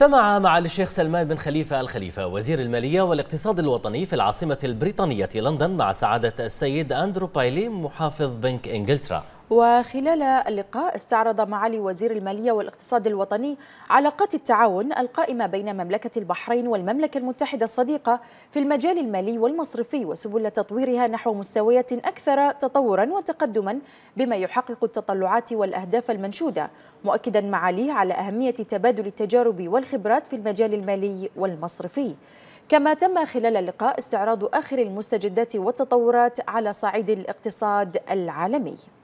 اجتمع مع الشيخ سلمان بن خليفة الخليفة وزير المالية والاقتصاد الوطني في العاصمة البريطانية لندن مع سعادة السيد أندرو بايلي محافظ بنك إنجلترا وخلال اللقاء استعرض معالي وزير المالية والاقتصاد الوطني علاقات التعاون القائمة بين مملكة البحرين والمملكة المتحدة الصديقة في المجال المالي والمصرفي وسبل تطويرها نحو مستويات أكثر تطورا وتقدما بما يحقق التطلعات والأهداف المنشودة مؤكدا معاليه على أهمية تبادل التجارب والخبرات في المجال المالي والمصرفي كما تم خلال اللقاء استعراض آخر المستجدات والتطورات على صعيد الاقتصاد العالمي